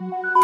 Thank you.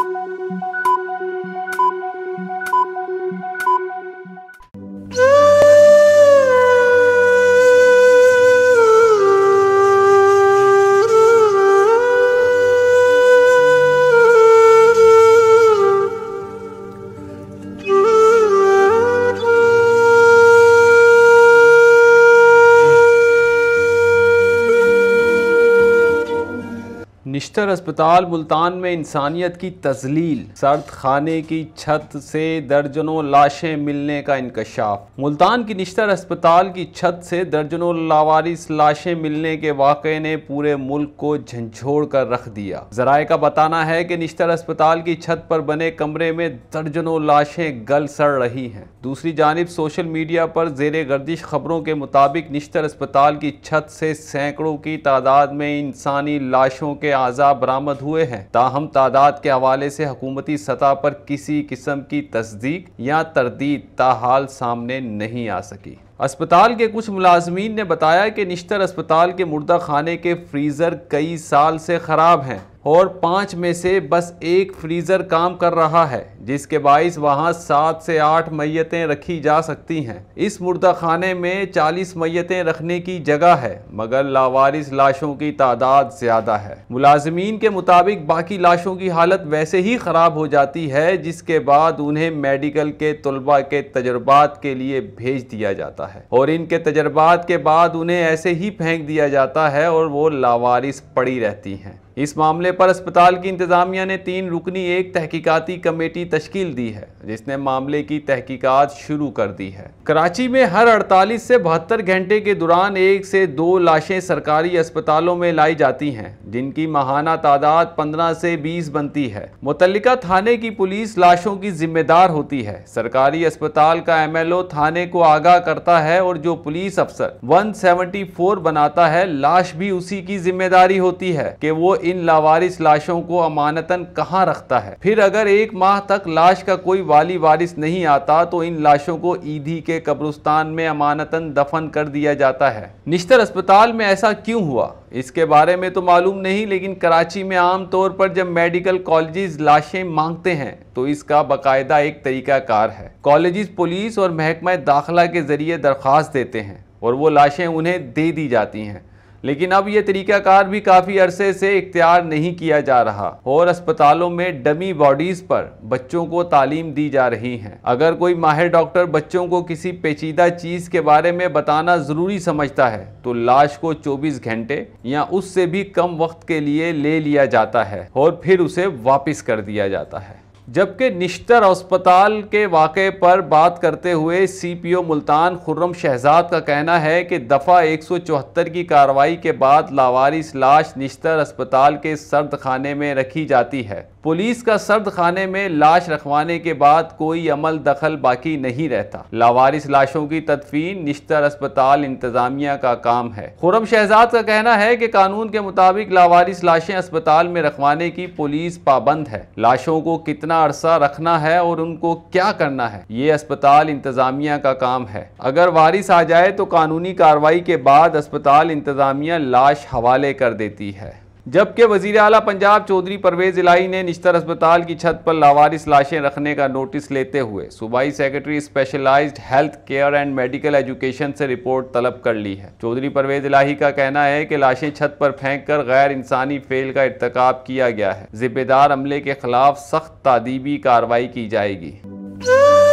Nishtar अस्पताल मुल्तान में इंसानियत की तजलील सर्द खाने की छत से दर्जनों लाशें मिलने का इंकशाफ मुल्तान की निश्तर अस्पताल की छत से दर्जनों लावारिस लाशें मिलने के वाक़े ने पूरे मुल्क को झंझोड़ कर रख दिया जराये का बताना है कि निश्तर अस्पताल की छत पर बने कमरे में दर्जनों लाशें गल सड़ रही हैं दूसरी जानब सोशल मीडिया पर जेर गर्दिश खबरों के मुताबिक निश्तर अस्पताल की छत से सैकड़ों की तादाद में इंसानी लाशों के अज़ा बरामद हुए हैं ताहम तादाद के हवाले से हकूमती सतह पर किसी किस्म की तस्दीक या तरदीद ताहाल सामने नहीं आ सकी अस्पताल के कुछ मुलाजमीन ने बताया कि निश्तर अस्पताल के मुर्दा खाने के फ्रीज़र कई साल से ख़राब हैं और पाँच में से बस एक फ्रीज़र काम कर रहा है जिसके बाईस वहाँ सात से आठ मैतें रखी जा सकती हैं इस मुर्दा खाने में चालीस मैतें रखने की जगह है मगर लावारिस लाशों की तादाद ज़्यादा है मुलाजमीन के मुताबिक बाकी लाशों की हालत वैसे ही ख़राब हो जाती है जिसके बाद उन्हें मेडिकल के तलबा के तजर्बात के लिए भेज दिया जाता है और इनके तजर्बात के बाद उन्हें ऐसे ही फेंक दिया जाता है और वो लावारिस पड़ी रहती हैं इस मामले पर अस्पताल की इंतज़ामिया ने तीन रुकनी एक तहकीकती कमेटी तश्कील दी है जिसने मामले की तहकीकात शुरू कर दी है कराची में हर 48 से बहत्तर घंटे के दौरान एक से दो लाशें सरकारी अस्पतालों में लाई जाती हैं जिनकी माहाना तादाद 15 से 20 बनती है मुतलका थाने की पुलिस लाशों की जिम्मेदार होती है सरकारी अस्पताल का एम थाने को आगाह करता है और जो पुलिस अफसर वन बनाता है लाश भी उसी की जिम्मेदारी होती है की वो इन लावारिस लाशों को अमानतन कहाँ रखता है फिर अगर एक माह तक तक लाश का कोई वाली वारिस नहीं आता तो इन लाशों को ईदी के कब्रुस्तान में अमानतन दफन कर दिया जाता है निश्तर अस्पताल में ऐसा क्यों हुआ इसके बारे में तो मालूम नहीं लेकिन कराची में आम तौर पर जब मेडिकल कॉलेजेस लाशें मांगते हैं तो इसका बाकायदा एक तरीकाकार है कॉलेजेस पुलिस और महकमा दाखिला के जरिए दरख्वास्त देते हैं और वो लाशें उन्हें दे दी जाती हैं लेकिन अब ये तरीकाकार भी काफ़ी अरसे से इख्तियार नहीं किया जा रहा और अस्पतालों में डमी बॉडीज़ पर बच्चों को तालीम दी जा रही है अगर कोई माहिर डॉक्टर बच्चों को किसी पेचीदा चीज़ के बारे में बताना ज़रूरी समझता है तो लाश को 24 घंटे या उससे भी कम वक्त के लिए ले लिया जाता है और फिर उसे वापिस कर दिया जाता है जबकि निश्तर अस्पताल के वाक़े पर बात करते हुए सीपीओ मुल्तान खुर्रम शहजाद का कहना है कि दफ़ा एक सौ चौहत्तर की कार्रवाई के बाद लावारिस लाश निश्तर अस्पताल के सर्द खाने में रखी जाती है पुलिस का सर्द खाने में लाश रखवाने के बाद कोई अमल दखल बाकी नहीं रहता लावारिस लाशों की तदफीन निश्तर अस्पताल इंतजामिया का काम है खुरम शहजाद का कहना है कि कानून के मुताबिक लावारिस लाशें अस्पताल में रखवाने की पुलिस पाबंद है लाशों को कितना कितना अरसा रखना है और उनको क्या करना है ये अस्पताल इंतजामिया का काम है अगर वारिस आ जाए तो कानूनी कार्रवाई के बाद अस्पताल इंतजामिया लाश हवाले कर देती है जबकि वजीर अली पंजाब चौधरी परवेज इलाही ने निश्तर अस्पताल की छत पर लावारिस लाशें रखने का नोटिस लेते हुए सूबाई secretary specialised health care and medical education से रिपोर्ट तलब कर ली है चौधरी परवेज इलाही का कहना है कि लाशें छत पर फेंक कर गैर इंसानी फेल का इरतकब किया गया है जिम्मेदार अमले के खिलाफ सख्त तदीबी कार्रवाई की जाएगी